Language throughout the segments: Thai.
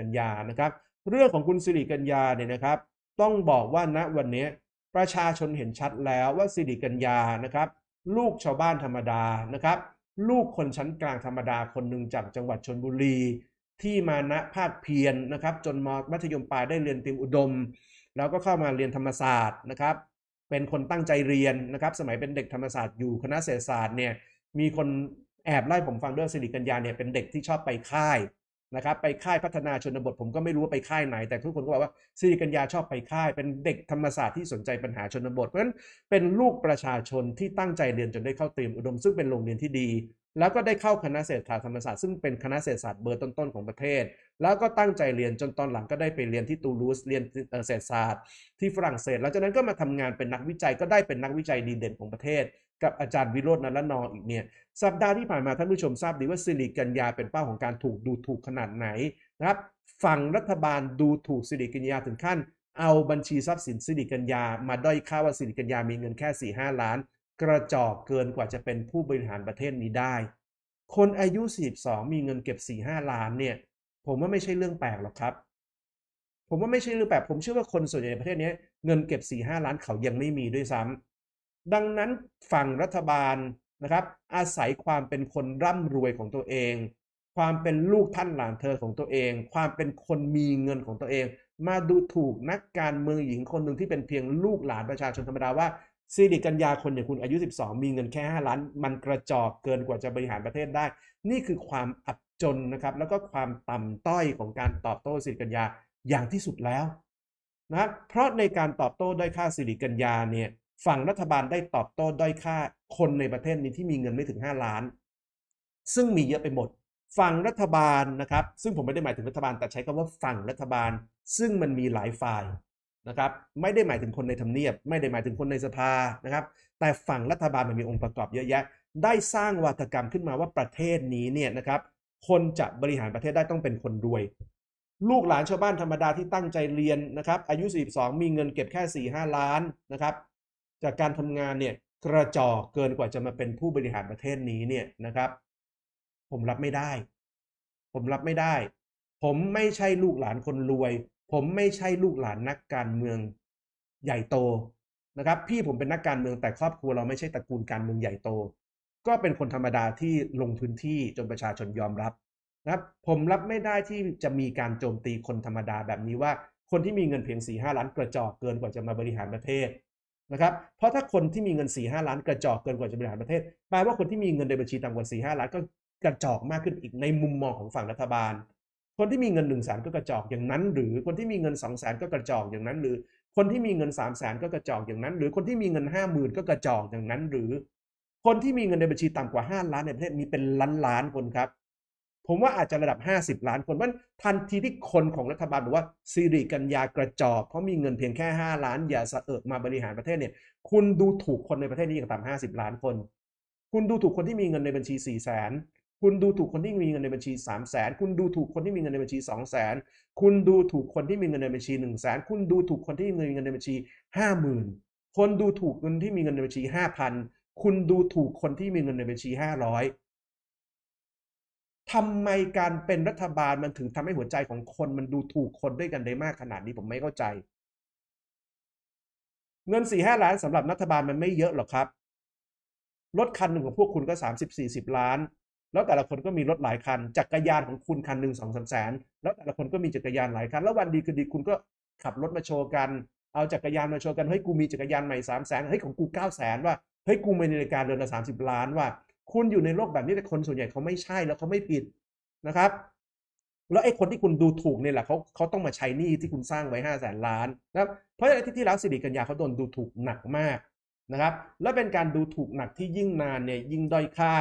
กัญญานะครับเรื่องของคุณสิริกัญญาเนี่ยนะครับต้องบอกว่าณวันนี้ประชาชนเห็นชัดแล้วว่าสิริกัญญานะครับลูกชาวบ้านธรรมดานะครับลูกคนชั้นกลางธรรมดาคนหนึ่งจากจังหวัดชนบุรี ที่มาณภาคเพียรนนะครับจนมมัธยมปลายได้เรียนติมอุดม แล้วก็เข้ามาเรียนธรรมศาสตร์นะครับเป็นคนตั้งใจเรียนนะครับ สมัยเป็นเด็กธรรมศาสตร์อยู่คณะเศรษฐศาสตร์เนี่ยมีคนแอบไล่ผมฟังเรื่องสิริกัญญาเนี่ยเป็นเด็กที่ชอบไปค่ายนะครับไปค่ายพัฒนาชนบทผมก็ไม่รู้ว่าไปค่ายไหนแต่ทุกคนก็บอกว่าสิริกัญญาชอบไปค่ายเป็นเด็กธรรมศาสตร์ที่สนใจปัญหาชนบทเพราะฉะนั้นเป็นลูกประชาชนที่ตั้งใจเรียนจนได้เข้าเตรียมอุดมซึ่งเป็นโรงเรียนที่ดี แล้วก็ได้เข้าคณะเศรษฐศาสตร์ธรรมศาสตร์ซึ่งเป็นคณะเศรษฐศาสตร์เบอร์ต้นๆของประเทศ แล้วก็ตั้งใจเรียนจนตอนหลังก็ได้ไปเรียนที่ตูลูสเรียนเศรษฐศาสตร์ที่ฝรั่งเศสแล้วจากนั้นก็มาทำงานเป็นนักวิจัยก็ได้เป็นนักวิจัยดีเด่นของประเทศกับอาจารย์วิโรจน์นรนออีกเนี่ยสัปดาห์ที่ผ่านมาท่านผู้ชมทราบดีว่าสิริกัญญาเป็นเป้าของการถูกดูถูกขนาดไหนนะครับ ฝั่งรัฐบาลดูถูกสิริกัญญาถึงขั้นเอาบัญชีทรัพย์สินสิริกัญญา มาด้อยค่าว่าสิริกัญญามีเงินแค่4ี่ห้าล้าน กระจอกเกินกว่าจะเป็นผู้บริหารประเทศนี้ได้ คนอายุ42มีเงินเก็บ4ี่ห้าล้านเนี่ย ผมว่าไม่ใช่เรื่องแปลกหรอกครับ ผมว่าไม่ใช่เรื่องแปลกผมเชื่อว่าคนส่วนใหญ่ในประเทศนี้เงินเก็บ4ี่ห้าล้านเขายังไม่มีด้วยซ้ำดังนั้นฝั่งรัฐบาลนะครับอาศัยความเป็นคนร่ำรวยของตัวเอง ความเป็นลูกท่านหลานเธอของตัวเอง ความเป็นคนมีเงินของตัวเอง มาดูถูกนักการเมืองหญิงคนหนึ่งที่เป็นเพียงลูกหลานประชาชนธรรมดาว่าสิริกัญญาคนอย่างคุณอายุ 12 มีเงินแค่5ล้าน มันกระจอกเกินกว่าจะบริหารประเทศได้ นี่คือความอับจนนะครับแล้วก็ความต่ำต้อยของการตอบโต้สิริกัญญาอย่างที่สุดแล้วนะเพราะในการตอบโต้ด้วยค่าสิริกัญญาเนี่ยฝั่งรัฐบาลได้ตอบโต้ด้อยค่าคนในประเทศนี้ที่มีเงินไม่ถึง 5 ล้าน ซึ่งมีเยอะไปหมด ฝั่งรัฐบาลนะครับ ซึ่งผมไม่ได้หมายถึงรัฐบาลแต่ใช้คำว่าฝั่งรัฐบาล ซึ่งมันมีหลายฝ่ายนะครับ ไม่ได้หมายถึงคนในทำเนียบไม่ได้หมายถึงคนในสภานะครับ แต่ฝั่งรัฐบาลมันมีองค์ประกอบเยอะแยะ ได้สร้างวาฒกรรมขึ้นมาว่าประเทศนี้เนี่ยนะครับ คนจะบริหารประเทศได้ต้องเป็นคนรวย ลูกหลานชาวบ้านธรรมดาที่ตั้งใจเรียนนะครับ อายุ42มีเงินเก็บแค่ 4-5 ล้านนะครับจากการทำงานเนี่ยกระจอกเกินกว่าจะมาเป็นผู้บริหารประเทศนี้เนี่ยนะครับ ผมรับไม่ได้ ผมรับไม่ได้ ผมไม่ใช่ลูกหลานคนรวย ผมไม่ใช่ลูกหลานนักการเมืองใหญ่โตนะครับ พี่ผมเป็นนักการเมืองแต่ครอบครัว เราไม่ใช่ตระกูลการเมืองใหญ่โต ก็เป็นคนธรรมดาที่ลงพื้นที่จนประชาชนยอมรับนะครับ ผมรับไม่ได้ที่จะมีการโจมตีคนธรรมดาแบบนี้ว่า คนที่มีเงินเพียงสี่ห้าล้านกระจอกเกินกว่าจะมาบริหารประเทศนะครับ เพราะถ้าคนที่มีเงิน4ีหล้านกระจอกเกินกว่าจะบริหารประเทศ แปลว่าคนที่มีเงินในบัญชีต่ำกว่า4ีหล้านก็กระจอกมากขึ้นอีก ในมุมมองของฝั่งรัฐบาล คนที่มีเงิน1นึ่งแสนก็กระจอกอย่างนั้น หรือ คนที่มีเงิน2องแสนก็กระจอกอย่างนั้นหรือ คนที่มีเงิน3ามแสนก็กระจอกอย่างนั้นหรือ คนที่มีเงิน5้าหมื่นก็กระจอกอย่างนั้นหรือ คนที่มีเงินในบัญชีต่ำกว่า 5 ล้านในประเทศมีเป็นล้านล้านคนครับผมว่าอาจจะระดับ 50 ล้านคนมันทันทีที่คนของรัฐบาลบอกว่า สิริกัญญากระจอกเพราะมีเงินเพียงแค่ 5 ล้าน อย่าสะเอิมาบริหารประเทศเนี่ยคุณดูถูกคนในประเทศนี้อย่างต่ำ50 ล้านคน คุณดูถูกคนที่มีเงินในบัญชี4ี่แสนคุณดูถูกคนที่มีเงินในบัญชี3ามแสนคุณดูถูกคนที่มีเงินในบัญชี2องแสนคุณดูถูกคนที่มีเงินในบัญชี1นึ่งแสนคุณดูถูกคนที่มีเงินในบัญชี50,000คนดูถูกคนที่มีเงินในบัญชี 5,000 คุณดูถูกคนที่มีเงินในบัญชี500ทำไมการเป็นรัฐบาลมันถึงทำให้หัวใจของคนมันดูถูกคนด้วยกันได้มากขนาดนี้ผมไม่เข้าใจ เงินสี่ห้าล้านสำหรับรัฐบาลมันไม่เยอะหรอกครับ รถคันหนึ่งของพวกคุณก็สามสิบสี่สิบล้าน แล้วแต่ละคนก็มีรถหลายคัน จักรยานของคุณคันหนึ่งสองสามแสน แล้วแต่ละคนก็มีจักรยานหลายคัน แล้ววันดีคืนดีคุณก็ขับรถมาโชว์กัน เอาจักรยานมาโชว์กันเฮ้ยกูมีจักรยานใหม่สามแสนเฮ้ยของกูเก้าแสน ว่าเฮ้ยกูมีนาฬิกาเรือนละสามสิบล้านว่าคุณอยู่ในโลกแบบนี้แต่คนส่วนใหญ่เขาไม่ใช่ แล้วเขาไม่ผิดนะครับ แล้วไอ้คนที่คุณดูถูกเนี่ยแหละเขาเขาต้องมาใช้หนี้ที่คุณสร้างไว้ห้าแสนล้านนะเพราะอาทิตย์ที่แล้วสิริกัญญาเขาโดนดูถูกหนักมากนะครับ และเป็นการดูถูกหนักที่ยิ่งนานเนี่ยยิ่งด้อยค่า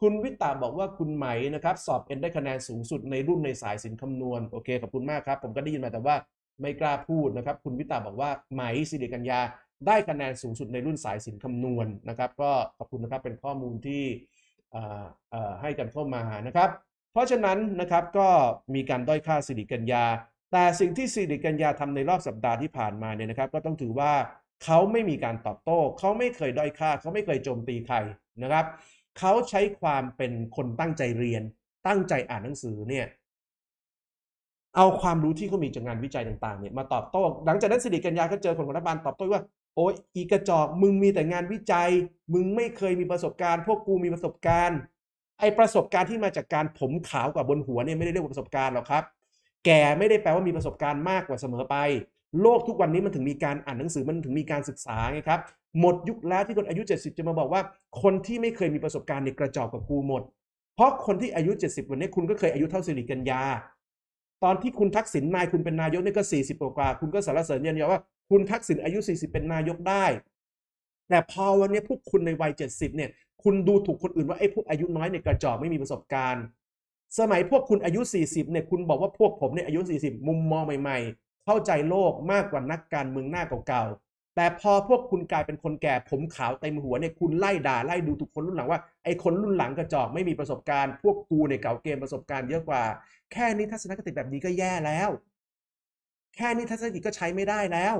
คุณวิตาบอกว่าคุณไหมนะครับ สอบเอ็นได้คะแนนสูงสุดในรุ่นในสายสินคำนวณโอเคขอบคุณมากครับ ผมก็ได้ยินมาแต่ว่า ไม่กล้าพูดนะครับคุณวิตาบอกว่าไหมสิริกัญญาได้คะแนนสูงสุดในรุ่นสายสินคำนวณนะครับ ก็ขอบคุณนะครับเป็นข้อมูลที่ให้กันเข้ามานะครับ เพราะฉะนั้นนะครับก็มีการด้อยค่าสิริกัญญา แต่สิ่งที่สิริกัญญาทำในรอบสัปดาห์ที่ผ่านมาเนี่ยนะครับ ก็ต้องถือว่าเขาไม่มีการตอบโต้ เขาไม่เคยด้อยค่าเขาไม่เคยโจมตีใครนะครับเขาใช้ความเป็นคนตั้งใจเรียนตั้งใจอ่านหนังสือเนี่ย เอาความรู้ที่เขามีจากงานวิจัยต่างๆเนี่ย มาตอบโต้หลังจากนั้นสิริกัญญาก็เจอคนของรัฐบาลตอบโต้ว่าโอ้ยอีกระจอกมึงมีแต่งานวิจัย มึงไม่เคยมีประสบการณ์ พวกกูมีประสบการณ์ไอประสบการณ์ที่มาจากการผมขาวกว่าบนหัวเนี่ยไม่ได้เรียกว่าประสบการณ์หรอกครับ แก่ไม่ได้แปลว่ามีประสบการณ์มากกว่าเสมอไป โลกทุกวันนี้มันถึงมีการอ่านหนังสือมันถึงมีการศึกษาไงครับหมดยุคแล้วที่คนอายุ 70 จะมาบอกว่าคนที่ไม่เคยมีประสบการณ์ในกระจอกกับกูหมด เพราะคนที่อายุ 70 วันนี้ คุณก็เคยอายุเท่าสิริกัญญาตอนที่คุณทักษิณนายคุณเป็นนายกนี่ก็ 40กว่าคุณก็สารเสริญยันยอว่าคุณทักษิณอายุ 40 เป็นนายกได้ แต่พอวันนี้พวกคุณในวัย 70 เนี่ย คุณดูถูกคนอื่นว่าไอ้พวกอายุน้อยในกระจอกไม่มีประสบการณ์ สมัยพวกคุณอายุ 40 เนี่ย คุณบอกว่าพวกผมเนี่ยอายุ 40 มุมมองใหม่ ๆ เข้าใจโลกมากกว่านักการเมืองหน้าเก่าๆ แต่พอพวกคุณกลายเป็นคนแก่ผมขาวเต็มหัวเนี่ย คุณไล่ด่าไล่ดูถูกคนรุ่นหลังว่าไอ้คนรุ่นหลังกระจอกไม่มีประสบการณ์ พวกกูเนี่ยเก่าเกมประสบการณ์เยอะกว่า แค่นี้ทัศนคติแบบนี้ก็แย่แล้ว แค่นี้ทัศนคติก็ใช้ไม่ได้แล้ว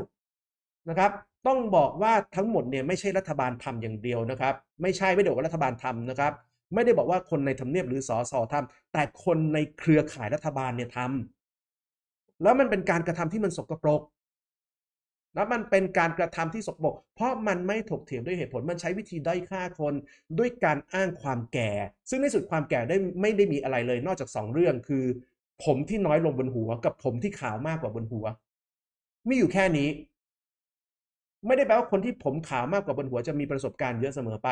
นะครับต้องบอกว่าทั้งหมดเนี่ยไม่ใช่รัฐบาลทำอย่างเดียวนะครับ ไม่ใช่ไม่ได้บอกว่ารัฐบาลทำนะครับ ไม่ได้บอกว่าคนในทำเนียบหรือสอสอทำแต่คนในเครือข่ายรัฐบาลเนี่ยทำแล้วมันเป็นการกระทำที่มันสกปรกแ้ะมันเป็นการกระทำที่สกปรกเพราะมันไม่ถกเถียงด้วยเหตุผลมันใช้วิธีด้อยค่าคนด้วยการอ้างความแก่ ซึ่งในสุดความแก่ได้ไม่ได้มีอะไรเลย นอกจากสองเรื่องคือ ผมที่น้อยลงบนหัว กับผมที่ขาวมากกว่าบนหัว มีอยู่แค่นี้ไม่ได้แปลว่าคนที่ผมขาวมากกว่าบนหัวจะมีประสบการณ์เยอะเสมอไป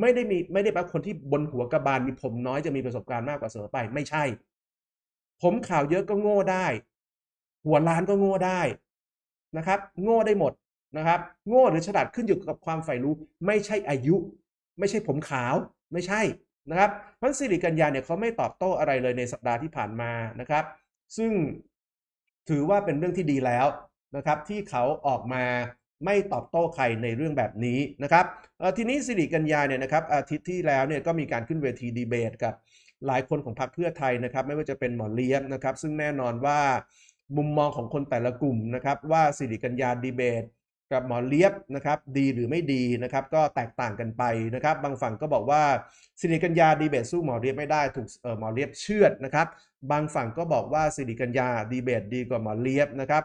ไม่ได้มีไม่ได้แปลว่าคนที่บนหัวกระบาลมีผมน้อยจะมีประสบการณ์มากกว่าเสมอไป ไม่ใช่ ผมขาวเยอะก็โง่ได้ หัวล้านก็โง่ได้นะครับ โง่ได้หมดนะครับ โง่หรือฉลาดขึ้นอยู่กับความใฝ่รู้ ไม่ใช่อายุ ไม่ใช่ผมขาวไม่ใช่นะครับพันสิริกัญญาเนี่ยเขาไม่ตอบโต้อะไรเลยในสัปดาห์ที่ผ่านมานะครับ ซึ่งถือว่าเป็นเรื่องที่ดีแล้วนะครับ ที่เขาออกมาไม่ตอบโต้ใครในเรื่องแบบนี้นะครับ ทีนี้สิริกัญญาเนี่ยนะครับอาทิตย์ที่แล้วเนี่ยก็มีการขึ้นเวทีดีเบตกับ หลายคนของพรรคเพื่อไทยนะครับ ไม่ว่าจะเป็นหมอเลียบนะครับ ซึ่งแน่นอนว่ามุมมองของคนแต่ละกลุ่มนะครับ ว่าสิริกัญญาดีเบตกับหมอเลียบนะครับ ดีหรือไม่ดีนะครับ ก็แตกต่างกันไปนะครับ บางฝั่งก็บอกว่าสิริกัญญาดีเบตสู้หมอเลียบไม่ได้ถูกหมอเลียบเชื่อดนะครับ บางฝั่งก็บอกว่าสิริกัญญาดีเบตดีกว่าหมอเลียบนะครับ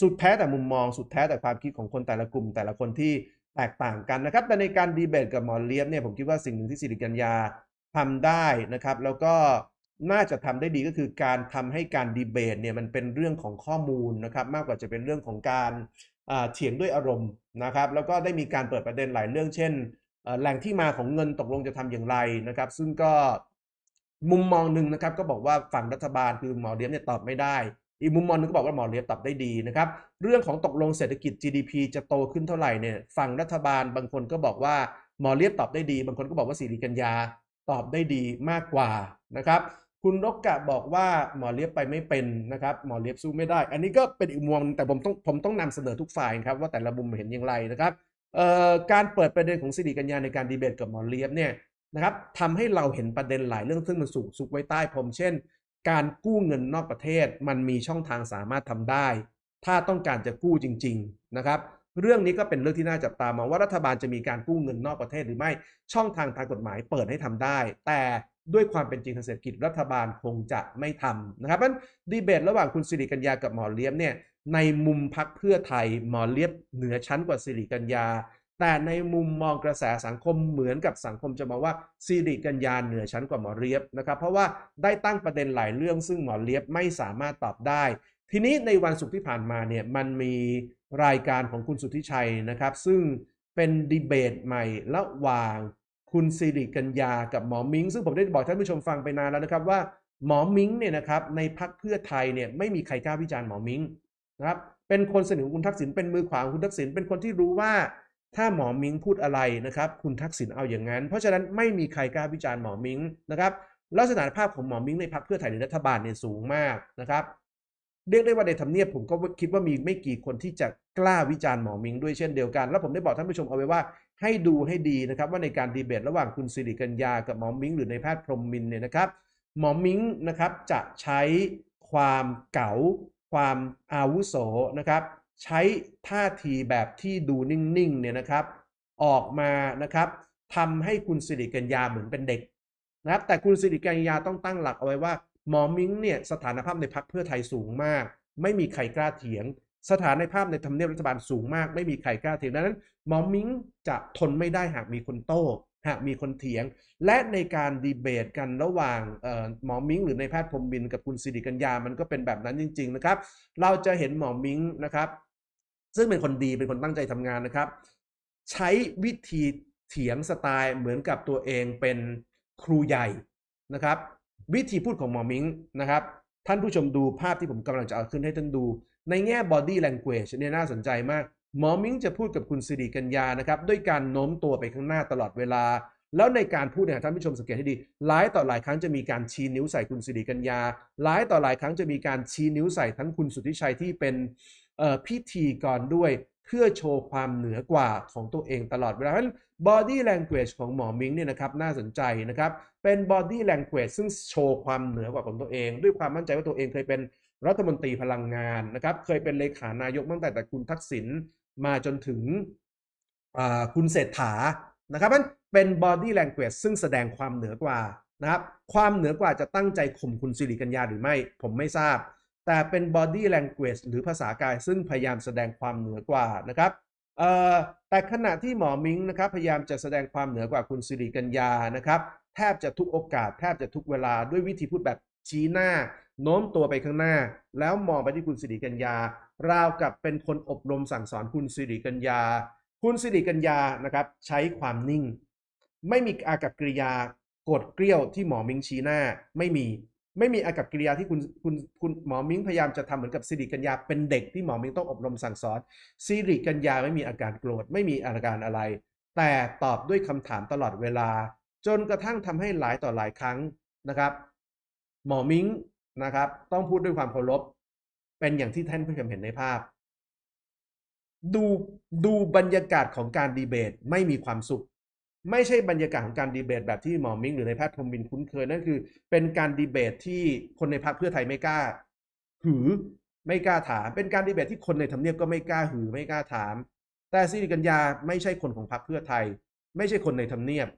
สุดแท้แต่มุมมองสุดแท้แต่ความคิดของคนแต่ละกลุ่ม แต่ละคนที่แตกต่างกันนะครับแต่ในการดีเบตกับหมอเลียบเนี่ยผมคิดว่าสิ่งหนึ่งที่สิริกัญญาทำได้นะครับ แล้วก็น่าจะทำได้ดีก็คือการทำให้การดีเบตเนี่ยมันเป็นเรื่องของข้อมูลนะครับ มากกว่าจะเป็นเรื่องของการเถียงด้วยอารมณ์นะครับ แล้วก็ได้มีการเปิดประเด็นหลายเรื่องเช่นแหล่งที่มาของเงินตกลงจะทำอย่างไรนะครับ ซึ่งก็มุมมองหนึ่งนะครับ ก็บอกว่าฝั่งรัฐบาลคือหมอเลียบเนี่ยตอบไม่ได้อีกมุมมองนึงก็บอกว่าหมอเลียบตอบได้ดีนะครับเรื่องของตกลงเศรษฐกิจ GDP จะโตขึ้นเท่าไหร่เนี่ยฝั่งรัฐบาลบางคนก็บอกว่าหมอเลียบตอบได้ดีบางคนก็บอกว่าสิริกัญญาตอบได้ดีมากกว่านะครับคุณรกกะบอกว่าหมอเลียบไปไม่เป็นนะครับหมอเลียบสู้ไม่ได้ อันนี้ก็เป็นอีกมุมแต่ผมต้องผมต้องนำเสนอทุกฝ่ายครับว่าแต่ละมุมเห็นอย่างไรนะครับการเปิดประเด็นของสิริกัญญาในการดีเบตกับหมอเลียบเนี่ยนะครับทำให้เราเห็นประเด็นหลายเรื่องซึ่งมันสูงสุกไว้ใต้ผมเช่นการกู้เงินนอกประเทศมันมีช่องทางสามารถทำได้ ถ้าต้องการจะกู้จริง ๆนะครับ เรื่องนี้ก็เป็นเรื่องที่น่าจับตามองว่ารัฐบาลจะมีการกู้เงินนอกประเทศหรือไม่ช่องทางทางกฎหมายเปิดให้ทำได้ แต่ด้วยความเป็นจริงทางเศรษฐกิจรัฐบาลคงจะไม่ทำนะครับนั้นดีเบตระหว่างคุณสิริกัญญากับหมอเลียบเนี่ยในมุมพักเพื่อไทยหมอเลียบเหนือชั้นกว่าสิริกัญญาแต่ในมุมมองกระแสสังคมเหมือนกับสังคมจะมองว่าสิริกัญญาเหนือชั้นกว่าหมอเลียบนะครับเพราะว่าได้ตั้งประเด็นหลายเรื่อง ซึ่งหมอเลียบไม่สามารถตอบได้ ทีนี้ในวันศุกร์ที่ผ่านมาเนี่ยมันมีรายการของคุณสุทธิชัยนะครับ ซึ่งเป็นดีเบตใหม่ระหว่างคุณสิริกัญญา กับหมอมิงซึ่งผมได้บอกท่านผู้ชมฟังไปนานแล้วนะครับว่าหมอมิงเนี่ยนะครับในพักเพื่อไทยเนี่ยไม่มีใครกล้าวิจารณ์หมอมิงนะครับเป็นคนสนิทของคุณทักษิณเป็นมือขวาของคุณทักษิณเป็นคนที่รู้ว่าถ้าหมอมิงพูดอะไรนะครับ คุณทักษิณเอาอย่างนั้น เพราะฉะนั้นไม่มีใครกล้าวิจารณ์หมอมิงนะครับลักษณะภาพของหมอมิง ในพรรคเพื่อไทยในรัฐบาลเนี่ยสูงมากนะครับเรียกได้ว่าในทำเนียบผมก็คิดว่ามีไม่กี่คนที่จะกล้าวิจารณ์หมอมิงด้วยเช่นเดียวกัน แล้วผมได้บอกท่านผู้ชมเอาไว้ว่า ให้ดูให้ดีนะครับ ว่าในการดีเบตระหว่างคุณสิริกัญญากับหมอมิง หรือในแพทย์พรหมมินเนี่ยนะครับหมอมิงนะครับจะใช้ความเก๋าความอาวุโสนะครับใช้ท่าทีแบบที่ดูนิ่งๆเนี่ยนะครับ ออกมานะครับทำให้คุณสิริกัญญาเหมือนเป็นเด็กนะครับ แต่คุณสิริกัญญาต้องตั้งหลักเอาไว้ว่าหมอมิงเนี่ยสถานภาพในพักเพื่อไทยสูงมาก ไม่มีใครกล้าเถียง สถานภาพในทำเนียบรัฐบาลสูงมากไม่มีใครกล้าเถียงดังนั้นหมอมิงจะทนไม่ได้หากมีคนโต้ หากมีคนเถียง และในการดีเบตกันระหว่างหมอมิง หรือในแพทย์พรมบินกับคุณสิริกัญญามันก็เป็นแบบนั้นจริง ๆนะครับ เราจะเห็นหมอมิงนะครับซึ่งเป็นคนดีเป็นคนตั้งใจทำงานนะครับ ใช้วิธีเถียงสไตล์เหมือนกับตัวเองเป็นครูใหญ่นะครับ วิธีพูดของหมอมิงนะครับ ท่านผู้ชมดูภาพที่ผมกำลังจะเอาขึ้นให้ท่านดู ในแง่บอดี้แลงเกวชเนี่ยน่าสนใจมาก หมอมิงจะพูดกับคุณสิริกัญญานะครับ ด้วยการโน้มตัวไปข้างหน้าตลอดเวลา แล้วในการพูดเนี่ยท่านผู้ชมสังเกตให้ดี หลายต่อหลายครั้งจะมีการชี้นิ้วใส่คุณสิริกัญญาหลายต่อหลายครั้งจะมีการชี้นิ้วใส่ทั้งคุณสุทธิชัยที่เป็นพิธีกรด้วยเพื่อโชว์ความเหนือกว่าของตัวเองตลอดเวลาเพราะฉะนั้นบอดี้แลงเกจของหมอมิงเนี่ยนะครับน่าสนใจนะครับเป็นบอดี้แลงเกจซึ่งโชว์ความเหนือกว่าของตัวเอง ด้วยความมั่นใจว่าตัวเองเคยเป็นรัฐมนตรีพลังงานนะครับ เคยเป็นเลขานายกตั้งแต่แต่คุณทักษิณมาจนถึงคุณเศรษฐานะครับมันเป็นบอดี้แลงเกจซึ่งแสดงความเหนือกว่านะครับความเหนือกว่าจะตั้งใจข่มคุณสิริกัญญาหรือไม่ ผมไม่ทราบแต่เป็น body language หรือภาษากายซึ่งพยายามแสดงความเหนือกว่านะครับแต่ขณะที่หมอมิงนะครับพยายามจะแสดงความเหนือกว่าคุณสิริกัญญานะครับ แทบจะทุกโอกาส แทบจะทุกเวลาด้วยวิธีพูดแบบชี้หน้าโน้มตัวไปข้างหน้า แล้วมองไปที่คุณสิริกัญญาราวกับเป็นคนอบรมสั่งสอนคุณสิริกัญญาคุณสิริกัญญานะครับ ใช้ความนิ่ง ไม่มีอากับกริยา กดเกลี้ยวที่หมอมิงชี้หน้าไม่มีไม่มีอากับกิริยาที่คุณคุณคุณหมอมิ้งพยายามจะทำเหมือนกับสิริกัญญาเป็นเด็กที่หมอมิ้งต้องอบรมสั่งสอนสิริกัญญาไม่มีอาการโกรธไม่มีอาการอะไร แต่ตอบด้วยคำถามตลอดเวลาจนกระทั่งทำให้หลายต่อหลายครั้งนะครับ หมอมิ้งนะครับ ต้องพูดด้วยความเคารพเป็นอย่างที่ท่านผู้ชมเห็นในภาพดูดูบรรยากาศของการดีเบตไม่มีความสุขไม่ใช่บรรยากาศของการดีเบตแบบที่หมอมิงหรือในแพทย์พรมบินคุ้นเคยนั่นคือ เป็นการดีเบตที่คนในพรรคเพื่อไทยไม่กล้าหือไม่กล้าถาม เป็นการดีเบตที่คนในทำเนียบก็ไม่กล้าหือไม่กล้าถาม แต่สิริกัญญาไม่ใช่คนของพรรคเพื่อไทย ไม่ใช่คนในทำเนียบ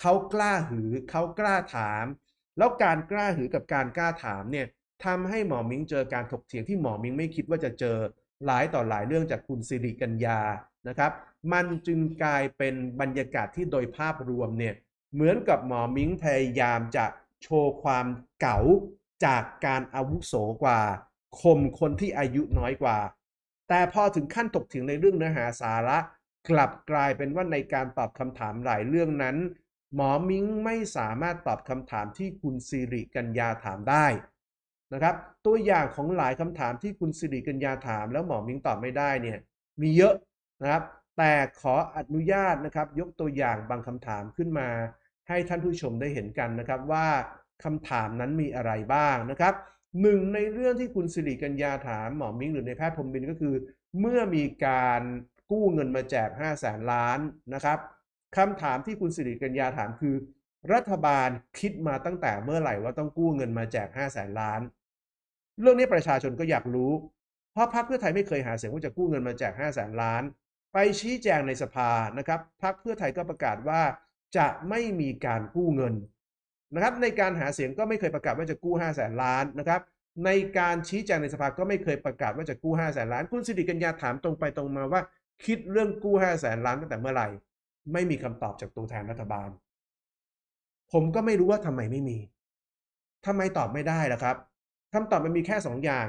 เขากล้าหือเขากล้าถาม แล้วการกล้าหือกับการกล้าถามเนี่ยทำให้หมอมิงเจอการถกเถียงที่หมอมิงไม่คิดว่าจะเจอหลายต่อหลายเรื่องจากคุณสิริกัญญานะครับมันจึงกลายเป็นบรรยากาศที่โดยภาพรวมเนี่ย เหมือนกับหมอมิ้งพยายามจะโชว์ความเก๋าจากการอาวุโสกว่า คมคนที่อายุน้อยกว่า แต่พอถึงขั้นตกถึงในเรื่องเนื้อหาสาระ กลับกลายเป็นว่าในการตอบคำถามหลายเรื่องนั้น หมอมิ้งไม่สามารถตอบคำถามที่คุณสิริกัญญาถามได้นะครับ ตัวอย่างของหลายคำถามที่คุณสิริกัญญาถามแล้วหมอมิงตอบไม่ได้เนี่ย มีเยอะนะครับแต่ขออนุญาตนะครับ ยกตัวอย่างบางคำถามขึ้นมา ให้ท่านผู้ชมได้เห็นกันนะครับว่าคำถามนั้นมีอะไรบ้างนะครับหนึ่งในเรื่องที่คุณสิริกัญญาถามหมอมิ้งหรือในแพทย์พรมบินก็คือ เมื่อมีการกู้เงินมาแจก5 0 0แสนล้านนะครับคำถามที่คุณสิริกัญญาถามคือรัฐบาลคิดมาตั้งแต่เมื่อไหร่ว่าต้องกู้เงินมาแจก5 0 0แสนล้านเรื่องนี้ประชาชนก็อยากรู้ เพราะพรรคเพื่อไทยไม่เคยหาเสียงว่าจะกู้เงินมาแจก5 0 0แสนล้านไปชี้แจงในสภานะครับพักเพื่อไทยก็ประกาศว่าจะไม่มีการกู้เงินนะครับ ในการหาเสียงก็ไม่เคยประกาศว่าจะกู้5 0 0แสนล้านนะครับ ในการชี้แจงในสภาก็ไม่เคยประกาศว่าจะกู้ 5 0 0แสนล้านคุณสิริกัญญาถามตรงไปตรงมาว่า คิดเรื่องกู้ 5 0 0แสนล้านตั้งแต่เมื่อไหร่ ไม่มีคำตอบจากตัวแทนรัฐบาล ผมก็ไม่รู้ว่าทำไมไม่มี ทำไมตอบไม่ได้ล่ะครับ คำตอบมันมีแค่2ออย่าง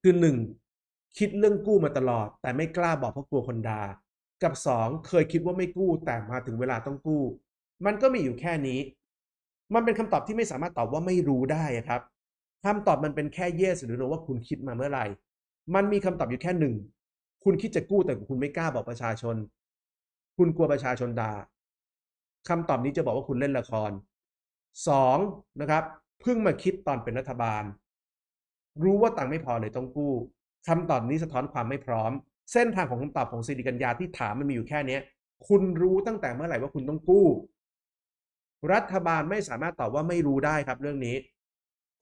คือหนึ่งคิดเรื่องกู้มาตลอดแต่ไม่กล้าบอกเพราะกลัวคนดา่ากับ2เคยคิดว่าไม่กู้แต่มาถึงเวลาต้องกู้ มันก็มีอยู่แค่นี้ มันเป็นคำตอบที่ไม่สามารถตอบว่าไม่รู้ได้ครับ คำตอบมันเป็นแค่ yes หรือโนว่าคุณคิดมาเมื่อไหร่ มันมีคำตอบอยู่แค่หนึ่ง คุณคิดจะกู้แต่คุณไม่กล้าบอกประชาชน คุณกลัวประชาชนดา่าคำตอบนี้จะบอกว่าคุณเล่นละคร 2. นะครับ เพิ่งมาคิดตอนเป็นรัฐบาล รู้ว่าตังค์ไม่พอเลยต้องกู้คำตอบนี้สะท้อนความไม่พร้อม เส้นทางของคำตอบของสิริกัญญาที่ถามมันมีอยู่แค่นี้คุณรู้ตั้งแต่เมื่อไหร่ว่าคุณต้องกู้ รัฐบาลไม่สามารถตอบว่าไม่รู้ได้ครับเรื่องนี้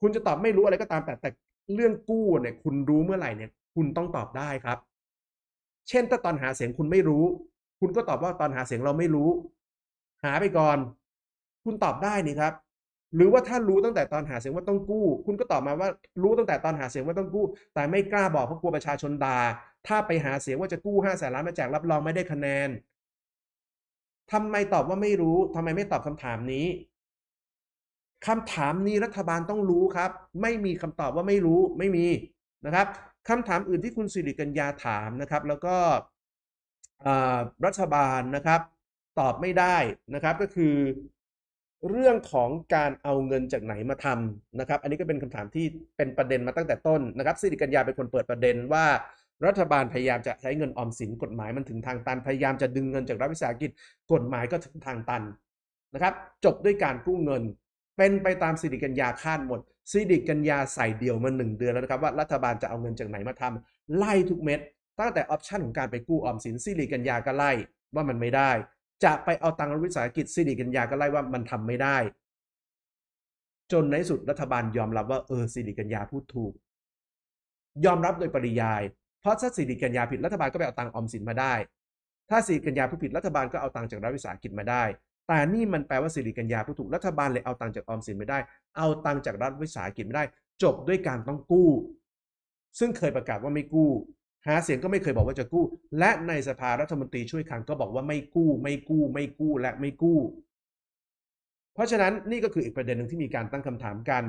คุณจะตอบไม่รู้อะไรก็ตามแต่แต่เรื่องกู้เนี่ยคุณรู้เมื่อไหร่เนี่ย คุณต้องตอบได้ครับ เช่น ถ้าตอนหาเสียงคุณไม่รู้ คุณก็ตอบว่าตอนหาเสียงเราไม่รู้ หาไปก่อน คุณตอบได้นี่ครับหรือว่าถ้ารู้ตั้งแต่ตอนหาเสียงว่าต้องกู้ คุณก็ตอบมาว่ารู้ตั้งแต่ตอนหาเสียงว่าต้องกู้ แต่ไม่กล้าบอกเพราะกลัวประชาชนด่าถ้าไปหาเสียงว่าจะกู้ห้าแสนล้านมาแจกรับรองไม่ได้คะแนน ทำไมตอบว่าไม่รู้ ทำไมไม่ตอบคำถามนี้ คำถามนี้รัฐบาลต้องรู้ครับ ไม่มีคำตอบว่าไม่รู้ไม่มีนะครับคำถามอื่นที่คุณสิริกัญญาถามนะครับ แล้วก็รัฐบาลนะครับ ตอบไม่ได้นะครับก็คือเรื่องของการเอาเงินจากไหนมาทำนะครับ อันนี้ก็เป็นคำถามที่เป็นประเด็นมาตั้งแต่ต้นนะครับ สิริกัญญาเป็นคนเปิดประเด็นว่า รัฐบาลพยายามจะใช้เงินออมสินกฎหมายมันถึงทางตัน พยายามจะดึงเงินจากรัฐวิสาหกิจกฎหมายก็ถึงทางตันนะครับ จบด้วยการกู้เงิน เป็นไปตามสิริกัญญาคาดหมดสิริกัญญาใส่เดี่ยวมาหนึ่งเดือนแล้วนะครับ ว่ารัฐบาลจะเอาเงินจากไหนมาทำไล่ทุกเม็ดตั้งแต่ออปชันของการไปกู้ออมสินสิริกัญญาก็ไล่ว่ามันไม่ได้จะไปเอาตังค์รัฐวิสาหกิจสิริกัญญาก็ไล่ว่ามันทำไม่ได้ จนในสุดรัฐบาลยอมรับว่าเออสิริกัญญาพูดถูก ยอมรับโดยปริยายเพราะถ้าสิริกัญญาผิดรัฐบาลก็ไปเอาตังค์ออมสินมาได้ ถ้าสิริกัญญาผู้ผิดรัฐบาลก็เอาตังค์จากรัฐวิสาหกิจมาได้ แต่นี่มันแปลว่าสิริกัญญาผู้ถูกรัฐบาลเลยเอาตังค์จากออมสินไม่ได้เอาตังค์จากรัฐวิสาหกิจไม่ได้ จบด้วยการต้องกู้ ซึ่งเคยประกาศว่าไม่กู้หาเสียงก็ไม่เคยบอกว่าจะกู้ และในสภารัฐมนตรีช่วยคังก็บอกว่าไม่กู้ ไม่กู้ ไม่กู้และไม่กู้ เพราะฉะนั้นนี่ก็คืออีกประเด็นหนึ่งที่มีการตั้งคำถามกัน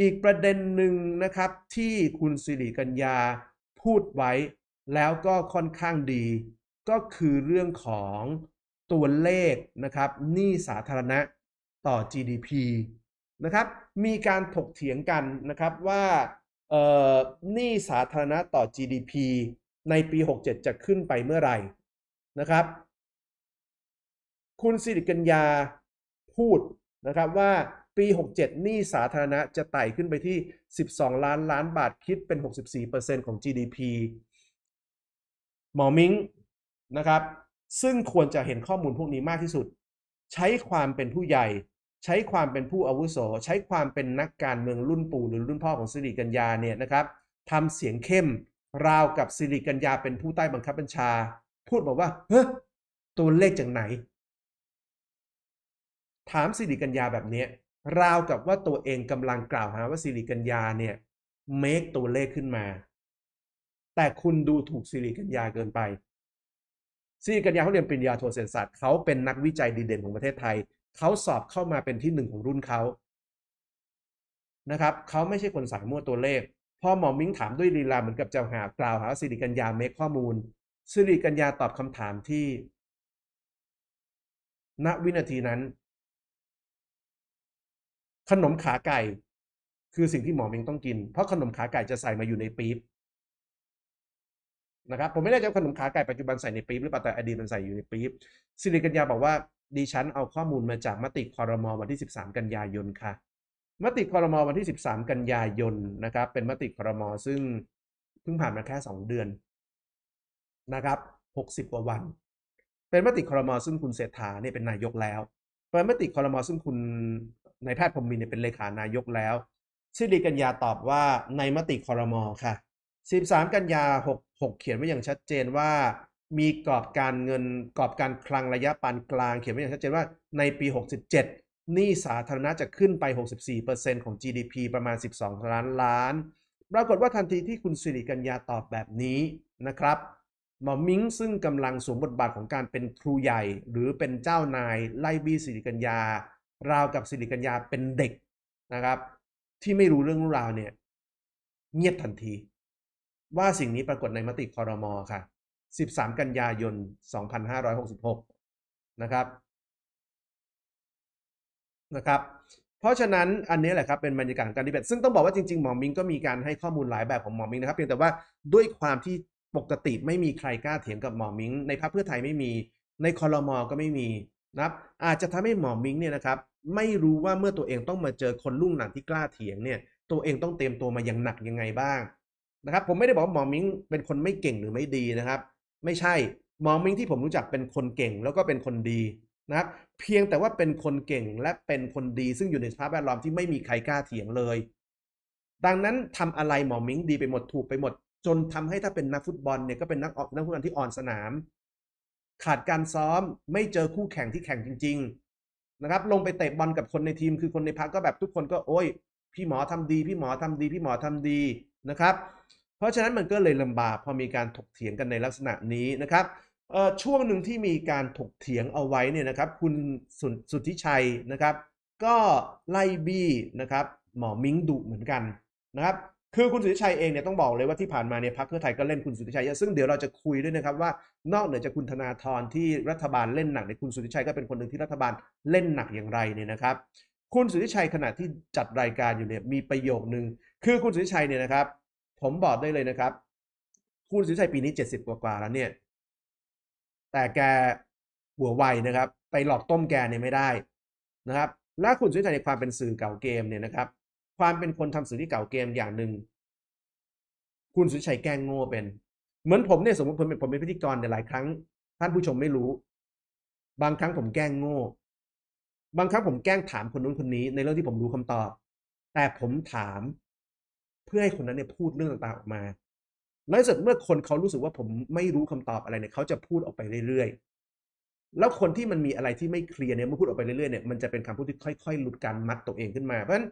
อีกประเด็นหนึ่งนะครับที่คุณสิริกัญญาพูดไว้แล้วก็ค่อนข้างดี ก็คือเรื่องของตัวเลขนะครับหนี้สาธารณะต่อ GDP นะครับ มีการถกเถียงกันนะครับว่าหนี้สาธารณะต่อ GDP ในปี 67 จะขึ้นไปเมื่อไหร่นะครับ คุณสิริกัญญาพูดนะครับว่าปี 67หนี้สาธารณะจะไต่ขึ้นไปที่ 12 ล้านล้านบาทคิดเป็น 64%ของ GDP หมอมิงนะครับซึ่งควรจะเห็นข้อมูลพวกนี้มากที่สุด ใช้ความเป็นผู้ใหญ่ใช้ความเป็นผู้อาวุโสใช้ความเป็นนักการเมืองรุ่นปู่หรือรุ่นพ่อของสิริกัญญาเนี่ยนะครับทำเสียงเข้ม ราวกับสิริกัญญาเป็นผู้ใต้บังคับบัญชา พูดบอกว่าเฮ้ตัวเลขจากไหน ถามสิริกัญญาแบบนี้ราวกับว่าตัวเองกำลังกล่าวหาว่าสิริกัญญาเนี่ย เมคตัวเลขขึ้นมา แต่คุณดูถูกสิริกัญญาเกินไปสิริกัญญาเขาเรียนปริญญาโทเศรษฐศาสตร์เขาเป็นนักวิจัยดีเด่นของประเทศไทยเขาสอบเข้ามาเป็นที่หนึ่งของรุ่นเขานะครับเขาไม่ใช่คนสายมั่วตัวเลขพ่อหมอมิ้งถามด้วยลีลาเหมือนกับจะหากล่าวหาสิริกัญญาเมคข้อมูลสิริกัญญาตอบคำถามที่ ณวินาทีนั้น ขนมขาไก่ คือสิ่งที่หมอมิงต้องกินเพราะขนมขาไก่จะใส่มาอยู่ในปี๊บนะครับผมไม่แน่ใจขนมขาไก่ปัจจุบันใส่ในปี๊บหรือเปล่าแต่อดีตมันใส่อยู่ในปี๊บสิริกัญญาบอกว่าดิฉันเอาข้อมูลมาจากมติคอรมอวันที่ 13 กันยายนค่ะ มติคอรมอวันที่ 13 กันยายนนะครับ เป็นมติคอรมอซึ่งเพิ่งผ่านมาแค่ 2 เดือนนะครับ 60กว่าวัน เป็นมติคอรมอซึ่งคุณเศรษฐาเนี่ยเป็นนายกแล้ว เป็นมติคอรมอซึ่งคุณนายแพทย์พรมินเนี่ยเป็นเลขา นายกแล้วสิริกัญญาตอบว่า ในมติคอรมอค่ะ 13 กันยา66เขียนไว้อย่างชัดเจนว่ามีกรอบการเงิน กรอบการคลังระยะปานกลาง เขียนไว้อย่างชัดเจนว่าในปี 67หนี้สาธารณะจะขึ้นไป 64%ของ GDP ประมาณ 12 ล้านล้าน ปรากฏว่าทันทีที่คุณสิริกัญญาตอบแบบนี้นะครับหมอมิงซึ่งกำลังสวมบทบาทของการเป็นครูใหญ่หรือเป็นเจ้านาย ไล่บี้สิริกัญญา ราวกับสิริกัญญาเป็นเด็กนะครับ ที่ไม่รู้เรื่องรูราวเนี่ย เงียบทันที ว่าสิ่งนี้ปรากฏในมติคอรมอค่ะ13กันยายน2566นะครับนะครับเพราะฉะนั้น อันนี้แหละครับ เป็นบรรยากาศการดีเบตซึ่งต้องบอกว่าจริงๆ หมอมิงก็มีการให้ข้อมูลหลายแบบของหมอมิงนะครับเพียงแต่ว่าด้วยความที่ปกติไม่มีใครกล้าเถียงกับหมอมิง ในพรรคเพื่อไทยไม่มีในคอรมอก็ไม่มีนะครับ อาจจะทำให้หมอมิงเนี่ยนะครับ ไม่รู้ว่าเมื่อตัวเองต้องมาเจอคนรุ่งหนังที่กล้าเถียง เนี่ย ตัวเองต้องเตรียมตัวมาอย่างหนักยังไงบ้าง นะครับ ผมไม่ได้บอกหมอมิงเป็นคนไม่เก่งหรือไม่ดีนะครับไม่ใช่หมอมิงที่ผมรู้จักเป็นคนเก่งแล้วก็เป็นคนดีนะครับเพียงแต่ว่าเป็นคนเก่งและเป็นคนดีซึ่งอยู่ในสภาพแวดล้อมที่ไม่มีใครกล้าเถียงเลย ดังนั้นทำอะไรหมอมิง ดีไปหมดถูกไปหมด จนทำให้ถ้าเป็นนักฟุตบอลเนี่ยก็เป็นนักออกนักฟุตบอลที่อ่อนสนาม ขาดการซ้อมไม่เจอคู่แข่งที่แข่งจริง ๆ นะครับ ลงไปเตะบอลกับคนในทีม คือคนในพักก็แบบทุกคนก็โอ้ย พี่หมอทำดี พี่หมอทำดี พี่หมอทำดีนะครับเพราะฉะนั้นมันก็เลยลำบากพอมีการถกเถียงกันในลักษณะนี้นะครับช่วงหนึ่งที่มีการถกเถียงเอาไว้เนี่ยนะครับ คุณสุทธิชัยนะครับ ก็ไล่บี้นะครับ หมอมิงดุเหมือนกันนะครับ คือคุณสุทธิชัยเองเนี่ยต้องบอกเลยว่าที่ผ่านมาเนี่ยพรรคเพื่อไทยก็เล่นคุณสุทธิชัย ซึ่งเดี๋ยวเราจะคุยด้วยนะครับว่านอกเหนือจากคุณธนาธรที่รัฐบาลเล่นหนัก ในคุณสุทธิชัยก็เป็นคนหนึ่งที่รัฐบาลเล่นหนักอย่างไรเนี่ยนะครับ คุณสุทธิชัยขณะที่จัดรายการอยู่เนี่ยมีประโยคนึงคือคุณสุทธิชัยเนี่ยนะครับผมบอกได้เลยนะครับคุณสิชัยปีนี้เจ็ดสิบกว่าแล้วเนี่ย แต่แกหัวไวนะครับ ไปหลอกต้มแกเนี่ยไม่ได้นะครับ และคุณสิชัยในความเป็นสื่อเก่าเกมเนี่ยนะครับ ความเป็นคนทำสื่อที่เก่าเกมอย่างหนึ่งคุณสุชัยแกล้งโง่เป็นเหมือนผมเนี่ยสมมติผมเป็นผมเป็นพิธีกรเนี่ยหลายครั้งท่านผู้ชมไม่รู้ บางครั้งผมแกล้งโง่ บางครั้งผมแกล้งถามคนนู้นคนนี้ในเรื่องที่ผมรู้คำตอบแต่ผมถามเพื่อให้คนนั้นเนี่ยพูดเรื่องต่างๆออกมาในสุดเมื่อคนเขารู้สึกว่าผมไม่รู้คำตอบอะไรเนี่ยเขาจะพูดออกไปเรื่อย ๆ แล้วคนที่มันมีอะไรที่ไม่เคลียร์เนี่ยเมื่อพูดออกไปเรื่อยๆเนี่ยมันจะเป็นคำพูดที่ค่อย ๆ หลุดการมัดตัวเองขึ้นมา เพราะฉะนั้น